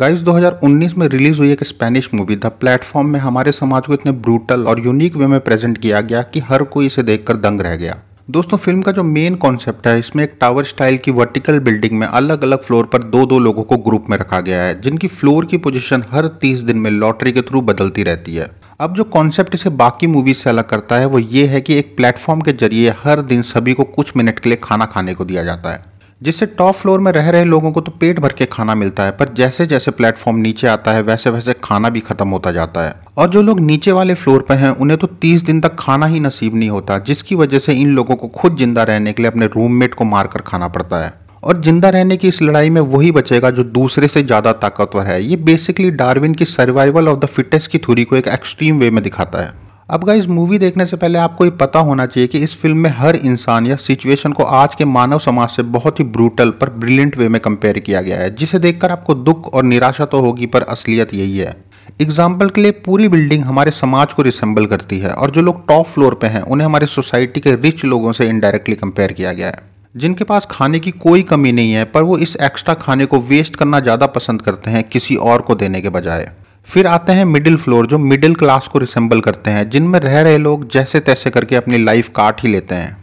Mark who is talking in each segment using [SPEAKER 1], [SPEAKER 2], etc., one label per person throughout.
[SPEAKER 1] guys 2019 में release हुई एक स्पेनिश मूवी द प्लेटफॉर्म में हमारे समाज को इतने ब्रूटल और यूनिक वे में प्रेजेंट किया गया कि हर कोई इसे देखकर दंग रह गया दोस्तों फिल्म का जो मेन कॉन्सेप्ट है इसमें एक टावर स्टाइल की वर्टिकल बिल्डिंग में अलग अलग फ्लोर पर दो दो लोगों को ग्रुप में रखा गया है जिनकी फ्लोर की पोजिशन हर तीस दिन में लॉटरी के थ्रू बदलती रहती है अब जो कॉन्सेप्ट इसे बाकी मूवीज से अलग करता है वो ये है कि एक प्लेटफॉर्म के जरिए हर दिन सभी को कुछ मिनट के लिए खाना खाने को दिया जाता है जिससे टॉप फ्लोर में रह रहे लोगों को तो पेट भर के खाना मिलता है पर जैसे जैसे प्लेटफॉर्म नीचे आता है वैसे वैसे खाना भी खत्म होता जाता है और जो लोग नीचे वाले फ्लोर पर हैं उन्हें तो 30 दिन तक खाना ही नसीब नहीं होता जिसकी वजह से इन लोगों को खुद जिंदा रहने के लिए अपने रूममेट को मारकर खाना पड़ता है और जिंदा रहने की इस लड़ाई में वही बचेगा जो दूसरे से ज़्यादा ताकतवर है ये बेसिकली डार्विन की सर्वाइवल ऑफ द फिटनेस की थ्योरी को एक एक्सट्रीम वे में दिखाता है अब गाइज मूवी देखने से पहले आपको ये पता होना चाहिए कि इस फिल्म में हर इंसान या सिचुएशन को आज के मानव समाज से बहुत ही ब्रूटल पर ब्रिलियंट वे में कंपेयर किया गया है जिसे देखकर आपको दुख और निराशा तो होगी पर असलियत यही है एग्जाम्पल के लिए पूरी बिल्डिंग हमारे समाज को रिसेंबल करती है और जो लोग टॉप फ्लोर पे हैं उन्हें हमारे सोसाइटी के रिच लोगों से इनडायरेक्टली कंपेयर किया गया है जिनके पास खाने की कोई कमी नहीं है पर वो इस एक्स्ट्रा खाने को वेस्ट करना ज़्यादा पसंद करते हैं किसी और को देने के बजाय फिर आते हैं मिडिल फ्लोर जो मिडिल क्लास को रिसेंबल करते हैं जिनमें रह रहे लोग जैसे तैसे करके अपनी लाइफ काट ही लेते हैं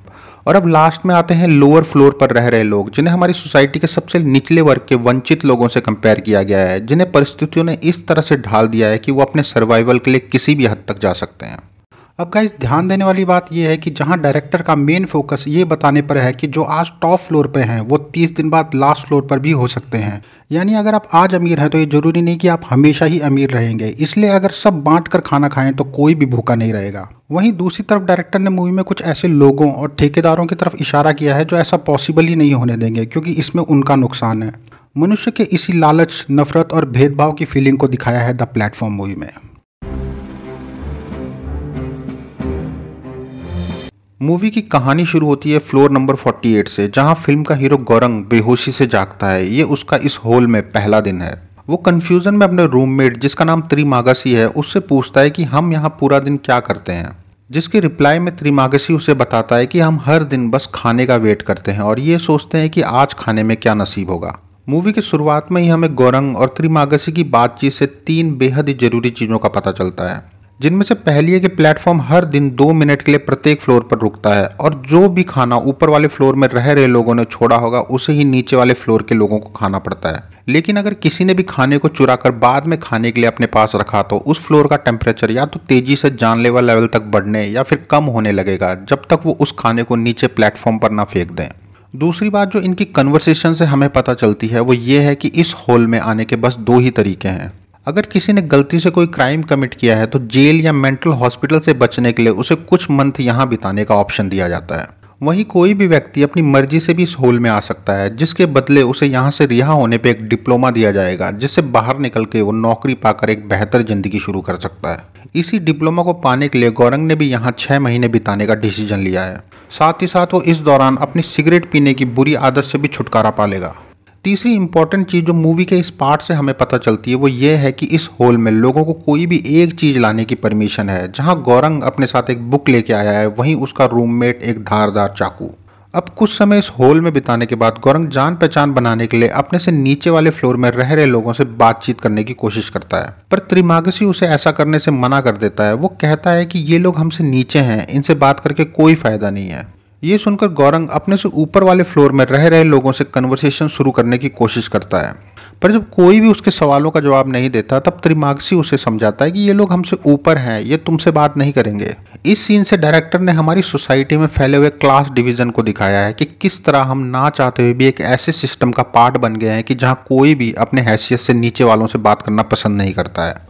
[SPEAKER 1] और अब लास्ट में आते हैं लोअर फ्लोर पर रह रहे लोग जिन्हें हमारी सोसाइटी के सबसे निचले वर्ग के वंचित लोगों से कंपेयर किया गया है जिन्हें परिस्थितियों ने इस तरह से ढाल दिया है कि वो अपने सर्वाइवल के लिए किसी भी हद तक जा सकते हैं अब गाइज ध्यान देने वाली बात यह है कि जहां डायरेक्टर का मेन फोकस ये बताने पर है कि जो आज टॉप फ्लोर पे हैं वो 30 दिन बाद लास्ट फ्लोर पर भी हो सकते हैं यानी अगर आप आज अमीर हैं तो ये ज़रूरी नहीं कि आप हमेशा ही अमीर रहेंगे इसलिए अगर सब बांट कर खाना खाएं तो कोई भी भूखा नहीं रहेगा वहीं दूसरी तरफ डायरेक्टर ने मूवी में कुछ ऐसे लोगों और ठेकेदारों की तरफ इशारा किया है जो ऐसा पॉसिबल ही नहीं होने देंगे क्योंकि इसमें उनका नुकसान है मनुष्य के इसी लालच नफरत और भेदभाव की फीलिंग को दिखाया है द प्लेटफॉर्म मूवी में मूवी की कहानी शुरू होती है फ्लोर नंबर 48 से जहां फिल्म का हीरो गौरंग बेहोशी से जागता है ये उसका इस हॉल में पहला दिन है वो कन्फ्यूज़न में अपने रूममेट जिसका नाम त्रिमागसी है उससे पूछता है कि हम यहाँ पूरा दिन क्या करते हैं जिसके रिप्लाई में त्रिमागसी उसे बताता है कि हम हर दिन बस खाने का वेट करते हैं और ये सोचते हैं कि आज खाने में क्या नसीब होगा मूवी की शुरुआत में ही हमें गौरंग और त्रिमागसी की बातचीत से तीन बेहद ही ज़रूरी चीज़ों का पता चलता है जिनमें से पहली है कि प्लेटफॉर्म हर दिन दो मिनट के लिए प्रत्येक फ्लोर पर रुकता है और जो भी खाना ऊपर वाले फ्लोर में रह रहे लोगों ने छोड़ा होगा उसे ही नीचे वाले फ्लोर के लोगों को खाना पड़ता है लेकिन अगर किसी ने भी खाने को चुरा कर बाद में खाने के लिए अपने पास रखा तो उस फ्लोर का टेम्परेचर या तो तेजी से जानलेवा लेवल तक बढ़ने या फिर कम होने लगेगा जब तक वो उस खाने को नीचे प्लेटफॉर्म पर ना फेंक दें दूसरी बात जो इनकी कन्वर्सेशन से हमें पता चलती है वो ये है कि इस हॉल में आने के बस दो ही तरीके हैं अगर किसी ने गलती से कोई क्राइम कमिट किया है तो जेल या मेंटल हॉस्पिटल से बचने के लिए उसे कुछ मंथ यहाँ बिताने का ऑप्शन दिया जाता है वहीं कोई भी व्यक्ति अपनी मर्जी से भी इस होल में आ सकता है जिसके बदले उसे यहाँ से रिहा होने पर एक डिप्लोमा दिया जाएगा जिससे बाहर निकल के वो नौकरी पाकर एक बेहतर ज़िंदगी शुरू कर सकता है इसी डिप्लोमा को पाने के लिए गौरंग ने भी यहाँ छः महीने बिताने का डिसीजन लिया है साथ ही साथ वो इस दौरान अपनी सिगरेट पीने की बुरी आदत से भी छुटकारा पा लेगा तीसरी इंपॉर्टेंट चीज़ जो मूवी के इस पार्ट से हमें पता चलती है वो ये है कि इस हॉल में लोगों को कोई भी एक चीज़ लाने की परमिशन है जहाँ गौरंग अपने साथ एक बुक लेके आया है वहीं उसका रूममेट एक धारदार चाकू अब कुछ समय इस हॉल में बिताने के बाद गौरंग जान पहचान बनाने के लिए अपने से नीचे वाले फ्लोर में रह रहे लोगों से बातचीत करने की कोशिश करता है पर त्रिमागसी उसे ऐसा करने से मना कर देता है वो कहता है कि ये लोग हमसे नीचे हैं इनसे बात करके कोई फायदा नहीं है ये सुनकर गौरंग अपने से ऊपर वाले फ्लोर में रह रहे लोगों से कन्वर्सेशन शुरू करने की कोशिश करता है पर जब कोई भी उसके सवालों का जवाब नहीं देता तब त्रिमागसी उसे समझाता है कि ये लोग हमसे ऊपर हैं ये तुमसे बात नहीं करेंगे इस सीन से डायरेक्टर ने हमारी सोसाइटी में फैले हुए क्लास डिवीजन को दिखाया है कि किस तरह हम ना चाहते हुए भी एक ऐसे सिस्टम का पार्ट बन गए हैं कि जहाँ कोई भी अपने हैसियत से नीचे वालों से बात करना पसंद नहीं करता है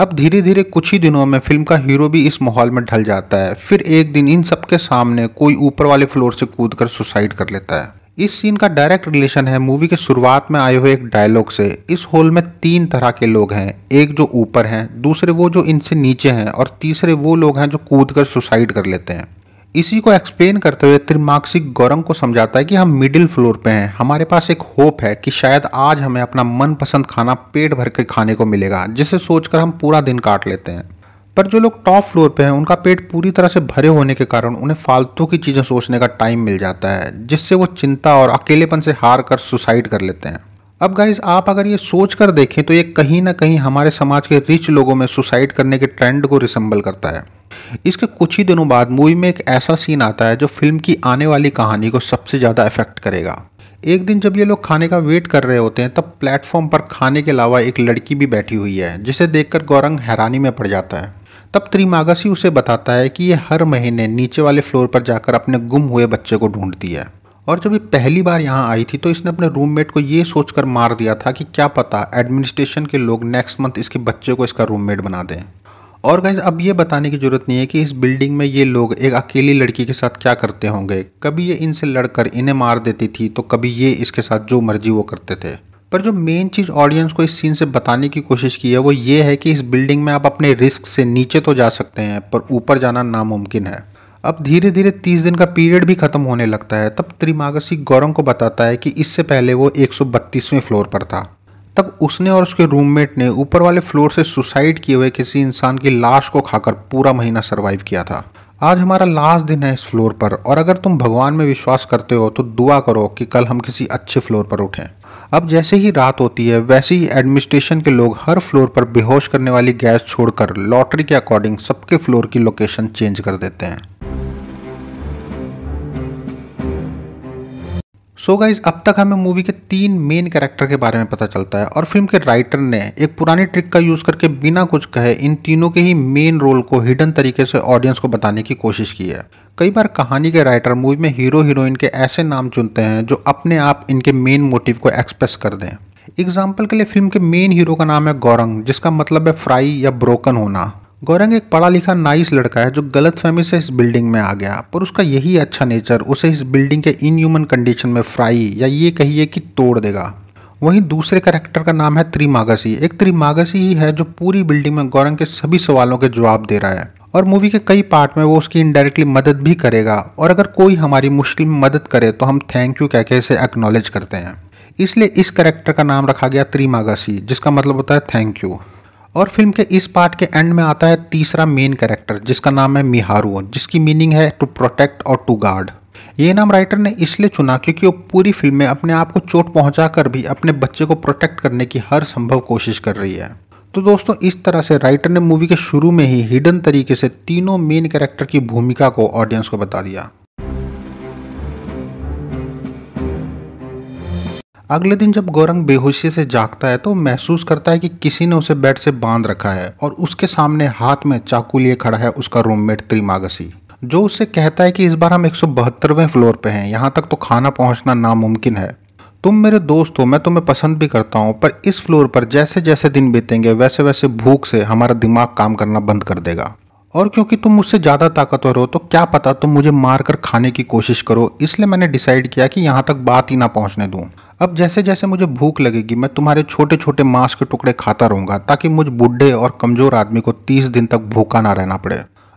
[SPEAKER 1] अब धीरे धीरे कुछ ही दिनों में फिल्म का हीरो भी इस माहौल में ढल जाता है फिर एक दिन इन सबके सामने कोई ऊपर वाले फ्लोर से कूद कर सुसाइड कर लेता है इस सीन का डायरेक्ट रिलेशन है मूवी के शुरुआत में आए हुए एक डायलॉग से इस हॉल में तीन तरह के लोग हैं एक जो ऊपर हैं दूसरे वो जो इनसे नीचे हैं और तीसरे वो लोग हैं जो कूद कर सुसाइड कर लेते हैं इसी को एक्सप्लेन करते हुए त्रिमाक्षिक गौरंग को समझाता है कि हम मिडिल फ्लोर पे हैं हमारे पास एक होप है कि शायद आज हमें अपना मनपसंद खाना पेट भर के खाने को मिलेगा जिसे सोचकर हम पूरा दिन काट लेते हैं पर जो लोग टॉप फ्लोर पे हैं उनका पेट पूरी तरह से भरे होने के कारण उन्हें फालतू की चीज़ें सोचने का टाइम मिल जाता है जिससे वो चिंता और अकेलेपन से हार कर सुसाइड कर लेते हैं अब गाइज आप अगर ये सोच कर देखें तो ये कहीं ना कहीं हमारे समाज के रिच लोगों में सुसाइड करने के ट्रेंड को रिसम्बल करता है इसके कुछ ही दिनों बाद मूवी में एक ऐसा सीन आता है जो फिल्म की आने वाली कहानी को सबसे ज़्यादा अफेक्ट करेगा एक दिन जब ये लोग खाने का वेट कर रहे होते हैं तब प्लेटफॉर्म पर खाने के अलावा एक लड़की भी बैठी हुई है जिसे देखकर गौरंग हैरानी में पड़ जाता है तब त्रिमागसी उसे बताता है कि ये हर महीने नीचे वाले फ्लोर पर जाकर अपने गुम हुए बच्चे को ढूंढती है और जब ये पहली बार यहाँ आई थी तो इसने अपने रूममेट को ये सोचकर मार दिया था कि क्या पता एडमिनिस्ट्रेशन के लोग नेक्स्ट मंथ इसके बच्चे को इसका रूममेट बना दें और गैस अब ये बताने की ज़रूरत नहीं है कि इस बिल्डिंग में ये लोग एक अकेली लड़की के साथ क्या करते होंगे कभी ये इनसे लड़कर इन्हें मार देती थी तो कभी ये इसके साथ जो मर्जी वो करते थे पर जो मेन चीज़ ऑडियंस को इस सीन से बताने की कोशिश की है वो ये है कि इस बिल्डिंग में आप अपने रिस्क से नीचे तो जा सकते हैं पर ऊपर जाना नामुमकिन है अब धीरे धीरे तीस दिन का पीरियड भी खत्म होने लगता है तब त्रिमागसी गौरव को बताता है कि इससे पहले वो एक फ्लोर पर था तब उसने और उसके रूममेट ने ऊपर वाले फ्लोर से सुसाइड किए हुए किसी इंसान की लाश को खाकर पूरा महीना सर्वाइव किया था आज हमारा लास्ट दिन है इस फ्लोर पर और अगर तुम भगवान में विश्वास करते हो तो दुआ करो कि कल हम किसी अच्छे फ्लोर पर उठें अब जैसे ही रात होती है वैसे ही एडमिनिस्ट्रेशन के लोग हर फ्लोर पर बेहोश करने वाली गैस छोड़कर लॉटरी के अकॉर्डिंग सबके फ्लोर की लोकेशन चेंज कर देते हैं सो so गाइज अब तक हमें मूवी के तीन मेन कैरेक्टर के बारे में पता चलता है और फिल्म के राइटर ने एक पुरानी ट्रिक का यूज़ करके बिना कुछ कहे इन तीनों के ही मेन रोल को हिडन तरीके से ऑडियंस को बताने की कोशिश की है कई बार कहानी के राइटर मूवी में हीरो हीरोइन के ऐसे नाम चुनते हैं जो अपने आप इनके मेन मोटिव को एक्सप्रेस कर दें एग्जाम्पल के लिए फिल्म के मेन हीरो का नाम है गौरंग जिसका मतलब है फ्राई या ब्रोकन होना गौरंग एक पढ़ा लिखा नाइस लड़का है जो गलत फहमी से इस बिल्डिंग में आ गया पर उसका यही अच्छा नेचर उसे इस बिल्डिंग के इनह्यूमन कंडीशन में फ्राई या ये कहिए कि तोड़ देगा वहीं दूसरे कैरेक्टर का नाम है त्रिमागसी एक त्रिमागसी ही है जो पूरी बिल्डिंग में गौरंग के सभी सवालों के जवाब दे रहा है और मूवी के कई पार्ट में वो उसकी इनडायरेक्टली मदद भी करेगा और अगर कोई हमारी मुश्किल में मदद करे तो हम थैंक यू कह इसे एक्नॉलेज करते हैं इसलिए इस करेक्टर का नाम रखा गया त्रिमागसी जिसका मतलब होता है थैंक यू और फिल्म के इस पार्ट के एंड में आता है तीसरा मेन कैरेक्टर जिसका नाम है मिहारू जिसकी मीनिंग है टू प्रोटेक्ट और टू गार्ड ये नाम राइटर ने इसलिए चुना क्योंकि वो पूरी फिल्म में अपने आप को चोट पहुंचा कर भी अपने बच्चे को प्रोटेक्ट करने की हर संभव कोशिश कर रही है तो दोस्तों इस तरह से राइटर ने मूवी के शुरू में ही हिडन तरीके से तीनों मेन कैरेक्टर की भूमिका को ऑडियंस को बता दिया अगले दिन जब गौरंग बेहोशी से जागता है तो महसूस करता है कि किसी ने उसे बेड से बांध रखा है और उसके सामने हाथ में चाकू लिए खड़ा है उसका रूममेट त्रिमागसी जो उससे कहता है कि इस बार हम एक फ्लोर पे हैं यहाँ तक तो खाना पहुँचना नामुमकिन है तुम मेरे दोस्त हो मैं तुम्हें पसंद भी करता हूँ पर इस फ्लोर पर जैसे जैसे दिन बीतेंगे वैसे वैसे भूख से हमारा दिमाग काम करना बंद कर देगा और क्योंकि तुम मुझसे ज़्यादा ताकतवर हो तो क्या पता तुम मुझे मारकर खाने की कोशिश करो इसलिए मैंने डिसाइड किया कि यहाँ तक बात ही ना पहुँचने दूँ अब जैसे जैसे मुझे भूख लगेगी मैं तुम्हारे छोटे छोटे मांस के टुकड़े खाता रहूँगा ताकि मुझ बुढ़े और कमज़ोर आदमी को तीस दिन तक भूखा ना रहना पड़े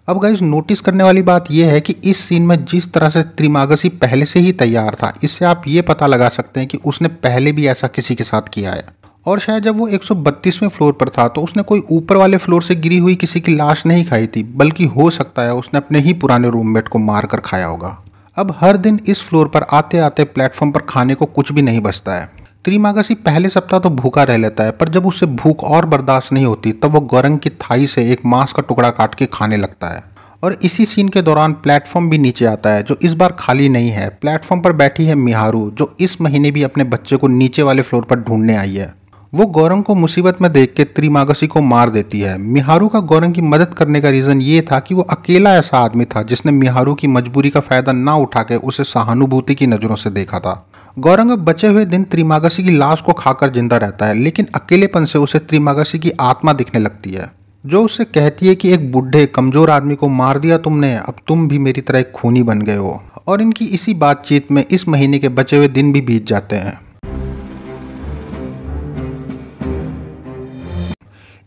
[SPEAKER 1] अब गाइज नोटिस करने वाली बात यह है कि इस सीन में जिस तरह से त्रिमागसी पहले से ही तैयार था इससे आप ये पता लगा सकते हैं कि उसने पहले भी ऐसा किसी के साथ किया है और शायद जब वो 132वें फ्लोर पर था तो उसने कोई ऊपर वाले फ्लोर से गिरी हुई किसी की लाश नहीं खाई थी बल्कि हो सकता है उसने अपने ही पुराने रूममेट को मार कर खाया होगा अब हर दिन इस फ्लोर पर आते आते प्लेटफॉर्म पर खाने को कुछ भी नहीं बचता है त्रिमागासी पहले सप्ताह तो भूखा रह लेता है पर जब उसे भूख और बर्दाश्त नहीं होती तब वो गौरंग की थाई से एक मांस का टुकड़ा काट के खाने लगता है और इसी सीन के दौरान प्लेटफॉर्म भी नीचे आता है जो इस बार खाली नहीं है प्लेटफॉर्म पर बैठी है मिहारू जो इस महीने भी अपने बच्चे को नीचे वाले फ्लोर पर ढूंढने आई है वो गौरंग को मुसीबत में देख के त्रिमागसी को मार देती है मिहारू का गौरंग की मदद करने का रीज़न ये था कि वो अकेला ऐसा आदमी था जिसने मिहारू की मजबूरी का फ़ायदा ना उठा के उसे सहानुभूति की नज़रों से देखा था गौरंग अब बचे हुए दिन त्रिमागसी की लाश को खाकर जिंदा रहता है लेकिन अकेलेपन से उसे त्रिमागसी की आत्मा दिखने लगती है जो उसे कहती है कि एक बुढ़े कमज़ोर आदमी को मार दिया तुमने अब तुम भी मेरी तरह एक खूनी बन गए हो और इनकी इसी बातचीत में इस महीने के बचे हुए दिन भी बीत जाते हैं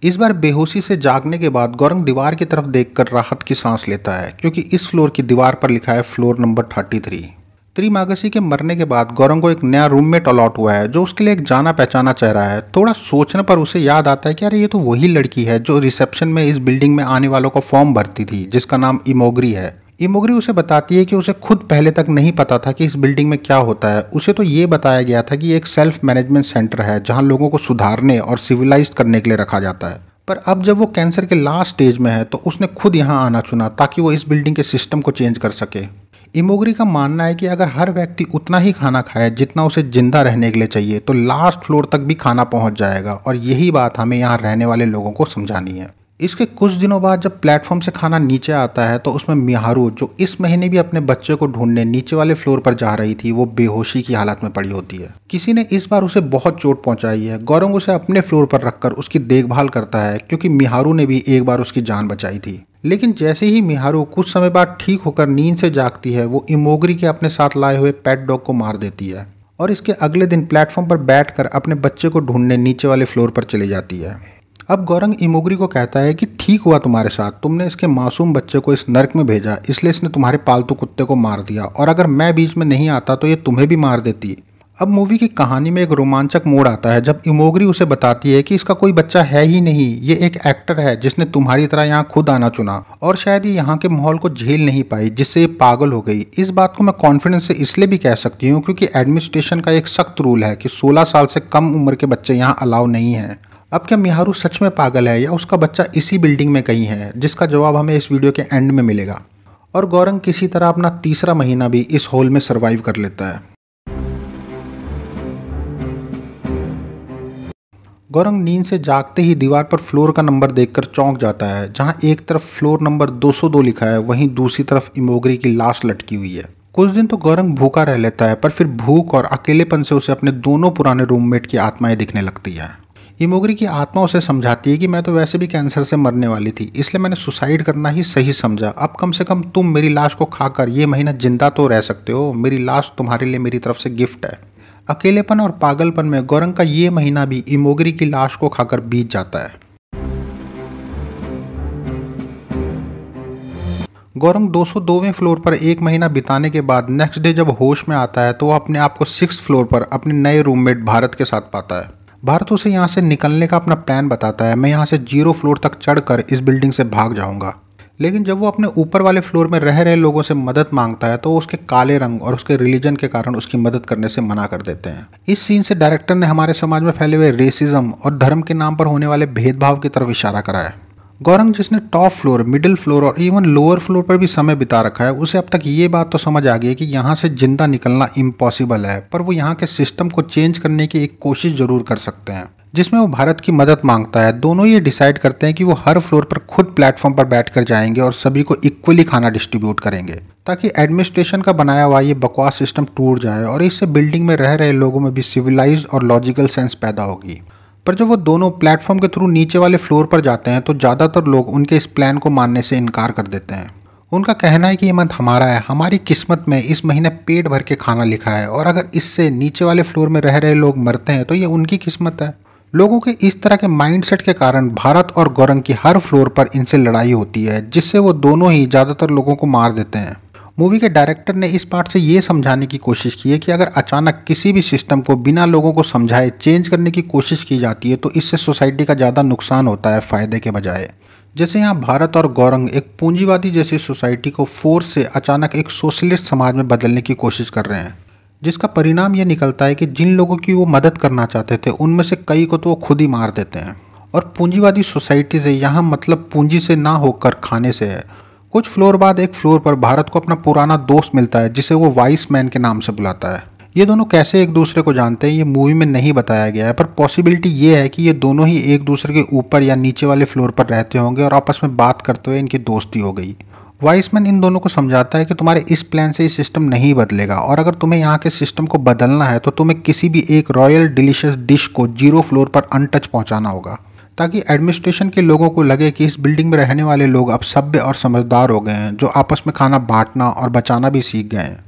[SPEAKER 1] इस बार बेहोशी से जागने के बाद गौरंग दीवार की तरफ देखकर राहत की सांस लेता है क्योंकि इस फ्लोर की दीवार पर लिखा है फ्लोर नंबर थर्टी थ्री त्रिमागसी के मरने के बाद गौरंग को एक नया रूममेट अलॉट हुआ है जो उसके लिए एक जाना पहचाना चेहरा है थोड़ा सोचने पर उसे याद आता है कि अरे ये तो वही लड़की है जो रिसेप्शन में इस बिल्डिंग में आने वालों का फॉर्म भरती थी जिसका नाम इमोगरी है ये मोगरी उसे बताती है कि उसे खुद पहले तक नहीं पता था कि इस बिल्डिंग में क्या होता है उसे तो ये बताया गया था कि एक सेल्फ मैनेजमेंट सेंटर है जहाँ लोगों को सुधारने और सिविलाइज करने के लिए रखा जाता है पर अब जब वो कैंसर के लास्ट स्टेज में है तो उसने खुद यहाँ आना चुना ताकि वो इस बिल्डिंग के सिस्टम को चेंज कर सके इमोगरी का मानना है कि अगर हर व्यक्ति उतना ही खाना खाए जितना उसे जिंदा रहने के लिए चाहिए तो लास्ट फ्लोर तक भी खाना पहुंच जाएगा और यही बात हमें यहाँ रहने वाले लोगों को समझानी है इसके कुछ दिनों बाद जब प्लेटफॉर्म से खाना नीचे आता है तो उसमें मिहारू जो इस महीने भी अपने बच्चे को ढूंढने नीचे वाले फ्लोर पर जा रही थी वो बेहोशी की हालत में पड़ी होती है किसी ने इस बार उसे बहुत चोट पहुंचाई है गौरंग उसे अपने फ्लोर पर रखकर उसकी देखभाल करता है क्योंकि मिहारू ने भी एक बार उसकी जान बचाई थी लेकिन जैसे ही मिहारू कुछ समय बाद ठीक होकर नींद से जागती है वो इमोगरी के अपने साथ लाए हुए पेट डॉग को मार देती है और इसके अगले दिन प्लेटफॉर्म पर बैठकर अपने बच्चे को ढूंढने नीचे वाले फ्लोर पर चली जाती है अब गौरंग इमोगरी को कहता है कि ठीक हुआ तुम्हारे साथ तुमने इसके मासूम बच्चे को इस नर्क में भेजा इसलिए इसने तुम्हारे पालतू कुत्ते को मार दिया और अगर मैं बीच में नहीं आता तो ये तुम्हें भी मार देती अब मूवी की कहानी में एक रोमांचक मोड़ आता है जब इमोगरी उसे बताती है कि इसका कोई बच्चा है ही नहीं ये एक एक्टर है जिसने तुम्हारी तरह यहाँ खुद आना चुना और शायद ये यहाँ के माहौल को झेल नहीं पाई जिससे ये पागल हो गई इस बात को मैं कॉन्फिडेंस से इसलिए भी कह सकती हूँ क्योंकि एडमिनिस्ट्रेशन का एक सख्त रूल है कि सोलह साल से कम उम्र के बच्चे यहाँ अलाउ नहीं है अब क्या मिहारू सच में पागल है या उसका बच्चा इसी बिल्डिंग में कहीं है जिसका जवाब हमें इस वीडियो के एंड में मिलेगा और गौरंग किसी तरह अपना तीसरा महीना भी इस हॉल में सर्वाइव कर लेता है गौरंग नींद से जागते ही दीवार पर फ्लोर का नंबर देखकर चौंक जाता है जहां एक तरफ फ्लोर नंबर 202 लिखा है वहीं दूसरी तरफ इमोगरी की लाश लटकी हुई है कुछ दिन तो गौरंग भूखा रह लेता है पर फिर भूख और अकेलेपन से उसे अपने दोनों पुराने रूममेट की आत्माएं दिखने लगती है ये मोगरी की आत्मा उसे समझाती है कि मैं तो वैसे भी कैंसर से मरने वाली थी इसलिए मैंने सुसाइड करना ही सही समझा अब कम से कम तुम मेरी लाश को खाकर ये महीना जिंदा तो रह सकते हो मेरी लाश तुम्हारे लिए मेरी तरफ से गिफ्ट है अकेलेपन और पागलपन में गौरंग का ये महीना भी इमोगरी की लाश को खाकर बीत जाता है गौरंग 202वें फ्लोर पर एक महीना बिताने के बाद नेक्स्ट डे जब होश में आता है तो वह अपने आप को सिक्स फ्लोर पर अपने नए रूममेट भारत के साथ पाता है भारत उसे यहाँ से निकलने का अपना प्लान बताता है मैं यहाँ से जीरो फ्लोर तक चढ़कर इस बिल्डिंग से भाग जाऊँगा लेकिन जब वो अपने ऊपर वाले फ्लोर में रह रहे लोगों से मदद मांगता है तो उसके काले रंग और उसके रिलीजन के कारण उसकी मदद करने से मना कर देते हैं इस सीन से डायरेक्टर ने हमारे समाज में फैले हुए रेसिज्म और धर्म के नाम पर होने वाले भेदभाव की तरफ इशारा कराया गौरंग जिसने टॉप फ्लोर मिडिल फ्लोर और इवन लोअर फ्लोर पर भी समय बिता रखा है उसे अब तक ये बात तो समझ आ गई है कि यहाँ से ज़िंदा निकलना इम्पॉसिबल है पर वो यहाँ के सिस्टम को चेंज करने की एक कोशिश ज़रूर कर सकते हैं जिसमें वो भारत की मदद मांगता है दोनों ये डिसाइड करते हैं कि वो हर फ्लोर पर खुद प्लेटफॉर्म पर बैठकर जाएंगे और सभी को इक्वली खाना डिस्ट्रीब्यूट करेंगे ताकि एडमिनिस्ट्रेशन का बनाया हुआ ये बकवास सिस्टम टूट जाए और इससे बिल्डिंग में रह रहे लोगों में भी सिविलाइज और लॉजिकल सेंस पैदा होगी पर जब वो दोनों प्लेटफॉर्म के थ्रू नीचे वाले फ्लोर पर जाते हैं तो ज़्यादातर लोग उनके इस प्लान को मानने से इनकार कर देते हैं उनका कहना है कि ये मंथ हमारा है हमारी किस्मत में इस महीने पेट भर के खाना लिखा है और अगर इससे नीचे वाले फ्लोर में रह रहे लोग मरते हैं तो ये उनकी किस्मत है लोगों के इस तरह के माइंडसेट के कारण भारत और गौरंग की हर फ्लोर पर इनसे लड़ाई होती है जिससे वो दोनों ही ज़्यादातर लोगों को मार देते हैं मूवी के डायरेक्टर ने इस पार्ट से ये समझाने की कोशिश की है कि अगर अचानक किसी भी सिस्टम को बिना लोगों को समझाए चेंज करने की कोशिश की जाती है तो इससे सोसाइटी का ज़्यादा नुकसान होता है फ़ायदे के बजाय जैसे यहाँ भारत और गौरंग एक पूंजीवादी जैसी सोसाइटी को फोर्स से अचानक एक सोशलिस्ट समाज में बदलने की कोशिश कर रहे हैं जिसका परिणाम ये निकलता है कि जिन लोगों की वो मदद करना चाहते थे उनमें से कई को तो वो खुद ही मार देते हैं और पूंजीवादी सोसाइटी से यहाँ मतलब पूंजी से ना होकर खाने से है कुछ फ्लोर बाद एक फ्लोर पर भारत को अपना पुराना दोस्त मिलता है जिसे वो वाइस मैन के नाम से बुलाता है ये दोनों कैसे एक दूसरे को जानते हैं ये मूवी में नहीं बताया गया है पर पॉसिबिलिटी ये है कि ये दोनों ही एक दूसरे के ऊपर या नीचे वाले फ्लोर पर रहते होंगे और आपस में बात करते हुए इनकी दोस्ती हो गई वाइसमैन इन दोनों को समझाता है कि तुम्हारे इस प्लान से ये सिस्टम नहीं बदलेगा और अगर तुम्हें यहाँ के सिस्टम को बदलना है तो तुम्हें किसी भी एक रॉयल डिलीशियस डिश को जीरो फ्लोर पर अनटच पहुँचाना होगा ताकि एडमिनिस्ट्रेशन के लोगों को लगे कि इस बिल्डिंग में रहने वाले लोग अब सभ्य और समझदार हो गए हैं जो आपस में खाना बांटना और बचाना भी सीख गए हैं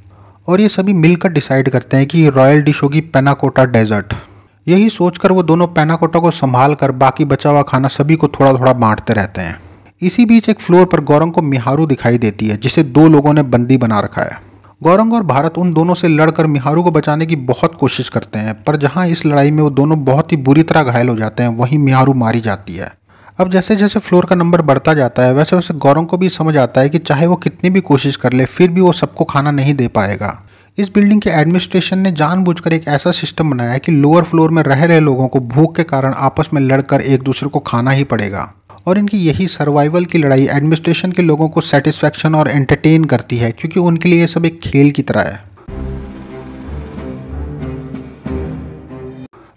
[SPEAKER 1] और ये सभी मिलकर डिसाइड करते हैं कि रॉयल डिश होगी पेनाकोटा डेजर्ट यही सोचकर वो दोनों पेनाकोटा को संभाल कर बाकी बचा हुआ खाना सभी को थोड़ा थोड़ा बांटते रहते हैं इसी बीच एक फ्लोर पर गौरंग को मिहारू दिखाई देती है जिसे दो लोगों ने बंदी बना रखा है गौरंग और भारत उन दोनों से लड़कर मिहारू को बचाने की बहुत कोशिश करते हैं पर जहाँ इस लड़ाई में वो दोनों बहुत ही बुरी तरह घायल हो जाते हैं वहीं मिहारू मारी जाती है अब जैसे जैसे फ्लोर का नंबर बढ़ता जाता है वैसे वैसे गौरंग को भी समझ आता है कि चाहे वो कितनी भी कोशिश कर ले फिर भी वो सबको खाना नहीं दे पाएगा इस बिल्डिंग के एडमिनिस्ट्रेशन ने जानबूझकर एक ऐसा सिस्टम बनाया है कि लोअर फ्लोर में रह रहे लोगों को भूख के कारण आपस में लड़कर एक दूसरे को खाना ही पड़ेगा और इनकी यही सर्वाइवल की लड़ाई एडमिनिस्ट्रेशन के लोगों को सेटिस्फैक्शन और एंटरटेन करती है क्योंकि उनके लिए ये सब एक खेल की तरह है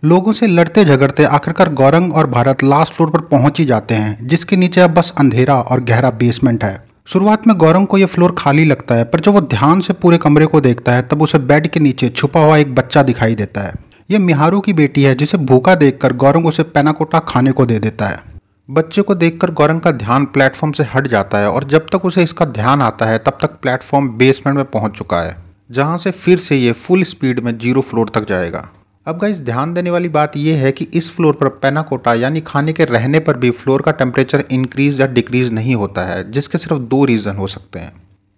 [SPEAKER 1] लोगों से लड़ते झगड़ते आखिरकार गौरंग और भारत लास्ट फ्लोर पर पहुंच ही जाते हैं जिसके नीचे अब बस अंधेरा और गहरा बेसमेंट है शुरुआत में गौरंग को यह फ्लोर खाली लगता है पर जब वो ध्यान से पूरे कमरे को देखता है तब उसे बेड के नीचे छुपा हुआ एक बच्चा दिखाई देता है यह मिहारू की बेटी है जिसे भूखा देखकर गौरंग उसे पेनाकोटा खाने को दे देता है बच्चे को देखकर गौरंग का ध्यान प्लेटफॉर्म से हट जाता है और जब तक उसे इसका ध्यान आता है तब तक प्लेटफॉर्म बेसमेंट में पहुंच चुका है जहां से फिर से ये फुल स्पीड में जीरो फ्लोर तक जाएगा अब गाइस ध्यान देने वाली बात यह है कि इस फ्लोर पर पेनाकोटा यानी खाने के रहने पर भी फ्लोर का टेम्परेचर इंक्रीज या डिक्रीज नहीं होता है जिसके सिर्फ दो रीज़न हो सकते हैं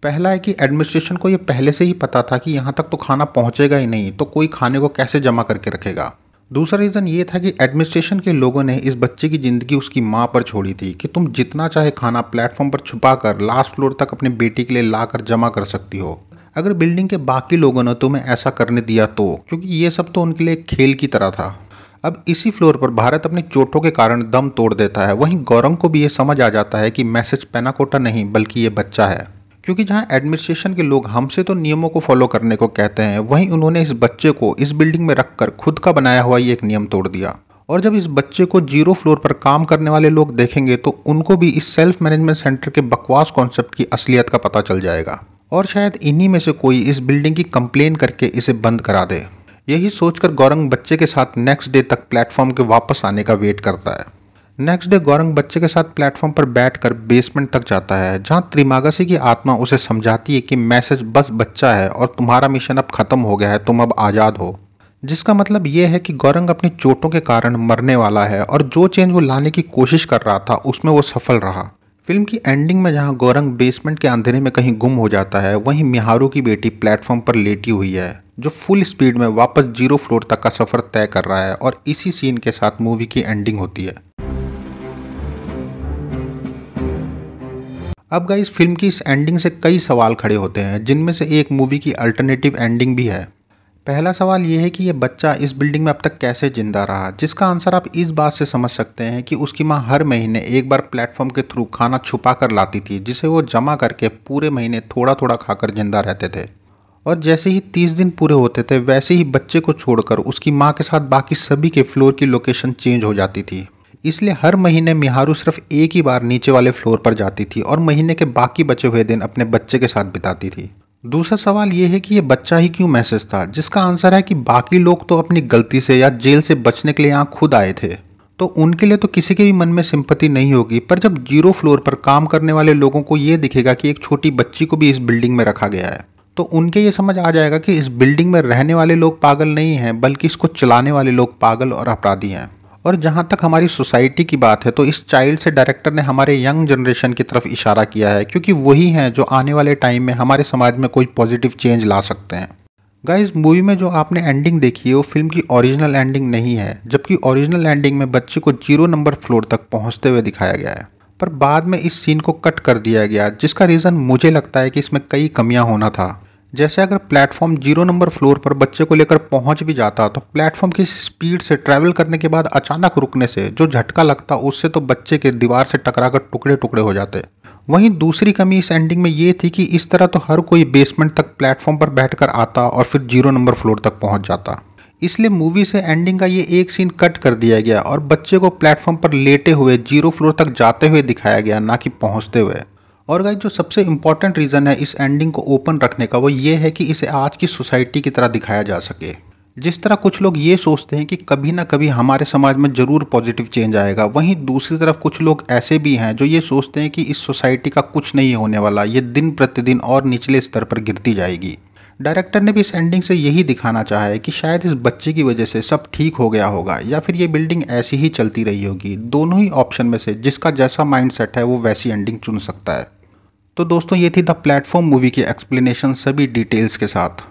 [SPEAKER 1] पहला है कि एडमिनिस्ट्रेशन को ये पहले से ही पता था कि यहाँ तक तो खाना पहुँचेगा ही नहीं तो कोई खाने को कैसे जमा करके रखेगा दूसरा रीज़न ये था कि एडमिनिस्ट्रेशन के लोगों ने इस बच्चे की ज़िंदगी उसकी माँ पर छोड़ी थी कि तुम जितना चाहे खाना प्लेटफॉर्म पर छुपा कर लास्ट फ्लोर तक अपने बेटी के लिए ला कर जमा कर सकती हो अगर बिल्डिंग के बाकी लोगों ने तुम्हें ऐसा करने दिया तो क्योंकि ये सब तो उनके लिए खेल की तरह था अब इसी फ्लोर पर भारत अपनी चोटों के कारण दम तोड़ देता है वहीं गौरंग को भी ये समझ आ जाता है कि मैसेज पेनाकोटा नहीं बल्कि ये बच्चा है क्योंकि जहां एडमिनिस्ट्रेशन के लोग हमसे तो नियमों को फॉलो करने को कहते हैं वहीं उन्होंने इस बच्चे को इस बिल्डिंग में रखकर खुद का बनाया हुआ ये एक नियम तोड़ दिया और जब इस बच्चे को जीरो फ्लोर पर काम करने वाले लोग देखेंगे तो उनको भी इस सेल्फ मैनेजमेंट सेंटर के बकवास कॉन्सेप्ट की असलियत का पता चल जाएगा और शायद इन्हीं में से कोई इस बिल्डिंग की कंप्लेन करके इसे बंद करा दे यही सोचकर गौरंग बच्चे के साथ नेक्स्ट डे तक प्लेटफॉर्म के वापस आने का वेट करता है नेक्स्ट डे गौरंग बच्चे के साथ प्लेटफॉर्म पर बैठकर बेसमेंट तक जाता है जहां त्रिमागसी की आत्मा उसे समझाती है कि मैसेज बस बच्चा है और तुम्हारा मिशन अब खत्म हो गया है तुम अब आज़ाद हो जिसका मतलब यह है कि गौरंग अपनी चोटों के कारण मरने वाला है और जो चेंज वो लाने की कोशिश कर रहा था उसमें वो सफल रहा फिल्म की एंडिंग में जहां गौरंग बेसमेंट के अंधेरे में कहीं गुम हो जाता है वहीं मिहारू की बेटी प्लेटफॉर्म पर लेटी हुई है जो फुल स्पीड में वापस जीरो फ्लोर तक का सफ़र तय कर रहा है और इसी सीन के साथ मूवी की एंडिंग होती है अब गाइस फिल्म की इस एंडिंग से कई सवाल खड़े होते हैं जिनमें से एक मूवी की अल्टरनेटिव एंडिंग भी है पहला सवाल ये है कि यह बच्चा इस बिल्डिंग में अब तक कैसे ज़िंदा रहा जिसका आंसर आप इस बात से समझ सकते हैं कि उसकी माँ हर महीने एक बार प्लेटफॉर्म के थ्रू खाना छुपा कर लाती थी जिसे वो जमा करके पूरे महीने थोड़ा थोड़ा खाकर ज़िंदा रहते थे और जैसे ही तीस दिन पूरे होते थे वैसे ही बच्चे को छोड़कर उसकी माँ के साथ बाकी सभी के फ्लोर की लोकेशन चेंज हो जाती थी इसलिए हर महीने मिहारू सिर्फ एक ही बार नीचे वाले फ्लोर पर जाती थी और महीने के बाकी बचे हुए दिन अपने बच्चे के साथ बिताती थी दूसरा सवाल ये है कि ये बच्चा ही क्यों मैसेज था जिसका आंसर है कि बाकी लोग तो अपनी गलती से या जेल से बचने के लिए यहाँ खुद आए थे तो उनके लिए तो किसी के भी मन में सिंपत्ति नहीं होगी पर जब जीरो फ्लोर पर काम करने वाले लोगों को ये दिखेगा कि एक छोटी बच्ची को भी इस बिल्डिंग में रखा गया है तो उनके ये समझ आ जाएगा कि इस बिल्डिंग में रहने वाले लोग पागल नहीं हैं बल्कि इसको चलाने वाले लोग पागल और अपराधी हैं और जहाँ तक हमारी सोसाइटी की बात है तो इस चाइल्ड से डायरेक्टर ने हमारे यंग जनरेशन की तरफ इशारा किया है क्योंकि वही हैं जो आने वाले टाइम में हमारे समाज में कोई पॉजिटिव चेंज ला सकते हैं गाइज मूवी में जो आपने एंडिंग देखी है वो फिल्म की ओरिजिनल एंडिंग नहीं है जबकि ओरिजिनल एंडिंग में बच्चे को जीरो नंबर फ्लोर तक पहुंचते हुए दिखाया गया है पर बाद में इस सीन को कट कर दिया गया जिसका रीज़न मुझे लगता है कि इसमें कई कमियां होना था जैसे अगर प्लेटफॉर्म जीरो नंबर फ्लोर पर बच्चे को लेकर पहुंच भी जाता तो प्लेटफॉर्म की स्पीड से ट्रैवल करने के बाद अचानक रुकने से जो झटका लगता उससे तो बच्चे के दीवार से टकराकर टुकड़े टुकड़े हो जाते वहीं दूसरी कमी इस एंडिंग में ये थी कि इस तरह तो हर कोई बेसमेंट तक प्लेटफॉर्म पर बैठकर आता और फिर जीरो नंबर फ्लोर तक पहुँच जाता इसलिए मूवी से एंडिंग का ये एक सीन कट कर दिया गया और बच्चे को प्लेटफॉर्म पर लेटे हुए जीरो फ्लोर तक जाते हुए दिखाया गया ना कि पहुँचते हुए और गाइज जो सबसे इम्पॉर्टेंट रीज़न है इस एंडिंग को ओपन रखने का वो ये है कि इसे आज की सोसाइटी की तरह दिखाया जा सके जिस तरह कुछ लोग ये सोचते हैं कि कभी ना कभी हमारे समाज में ज़रूर पॉजिटिव चेंज आएगा वहीं दूसरी तरफ कुछ लोग ऐसे भी हैं जो ये सोचते हैं कि इस सोसाइटी का कुछ नहीं होने वाला ये दिन प्रतिदिन और निचले स्तर पर गिरती जाएगी डायरेक्टर ने भी इस एंडिंग से यही दिखाना चाहा है कि शायद इस बच्चे की वजह से सब ठीक हो गया होगा या फिर ये बिल्डिंग ऐसी ही चलती रही होगी दोनों ही ऑप्शन में से जिसका जैसा माइंडसेट है वो वैसी एंडिंग चुन सकता है तो दोस्तों ये थी द प्लेटफॉर्म मूवी की एक्सप्लेनेशन सभी डिटेल्स के साथ